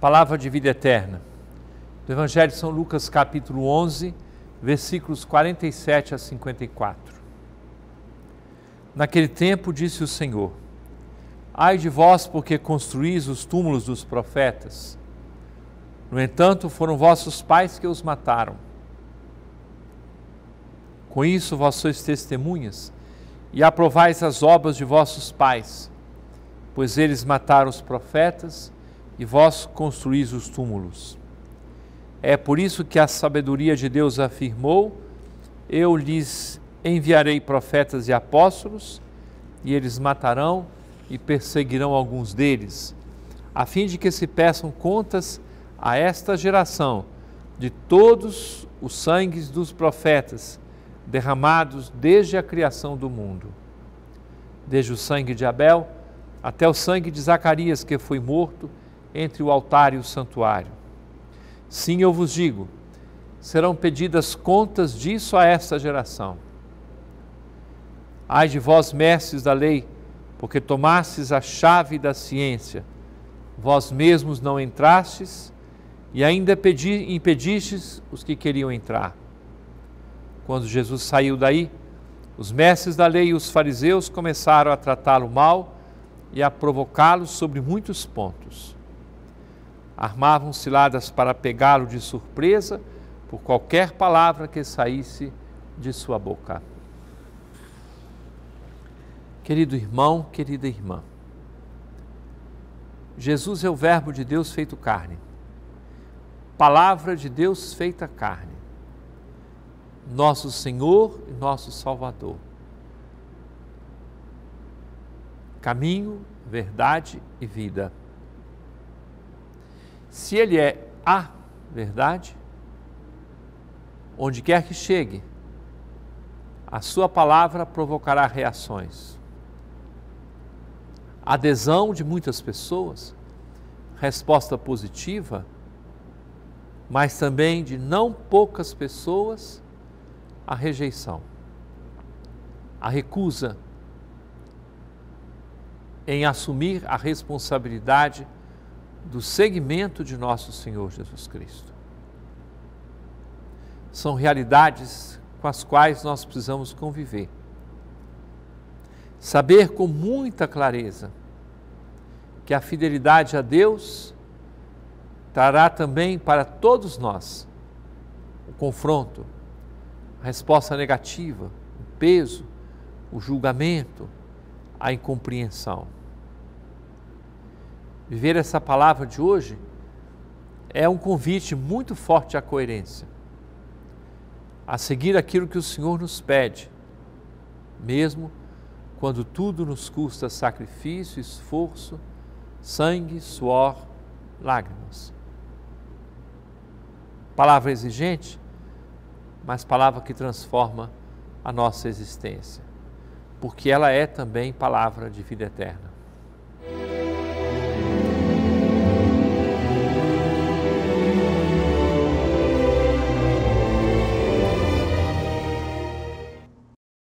Palavra de vida eterna. Do Evangelho de São Lucas, capítulo 11, versículos 47 a 54. Naquele tempo disse o Senhor: Ai de vós, porque construís os túmulos dos profetas. No entanto, foram vossos pais que os mataram. Com isso, vós sois testemunhas e aprovais as obras de vossos pais, pois eles mataram os profetas e vós construís os túmulos. É por isso que a sabedoria de Deus afirmou: Eu lhes enviarei profetas e apóstolos, e eles matarão e perseguirão alguns deles, a fim de que se peçam contas a esta geração de todos os sangues dos profetas derramados desde a criação do mundo, desde o sangue de Abel até o sangue de Zacarias que foi morto entre o altar e o santuário. Sim, eu vos digo, serão pedidas contas disso a esta geração. Ai de vós, mestres da lei, porque tomastes a chave da ciência, vós mesmos não entrastes e ainda pedi, impedistes os que queriam entrar. Quando Jesus saiu daí, os mestres da lei e os fariseus começaram a tratá-lo mal e a provocá-lo sobre muitos pontos armavam ciladas para pegá-lo de surpresa por qualquer palavra que saísse de sua boca. Querido irmão, querida irmã, Jesus é o Verbo de Deus feito carne, Palavra de Deus feita carne, nosso Senhor e nosso Salvador. Caminho, verdade e vida se ele é a verdade, onde quer que chegue, a sua palavra provocará reações. Adesão de muitas pessoas, resposta positiva, mas também de não poucas pessoas, a rejeição, a recusa em assumir a responsabilidade do segmento de nosso Senhor Jesus Cristo. São realidades com as quais nós precisamos conviver. Saber com muita clareza que a fidelidade a Deus trará também para todos nós o confronto, a resposta negativa, o peso, o julgamento, a incompreensão viver essa palavra de hoje, é um convite muito forte à coerência, a seguir aquilo que o Senhor nos pede, mesmo quando tudo nos custa sacrifício, esforço, sangue, suor, lágrimas. Palavra exigente, mas palavra que transforma a nossa existência, porque ela é também palavra de vida eterna.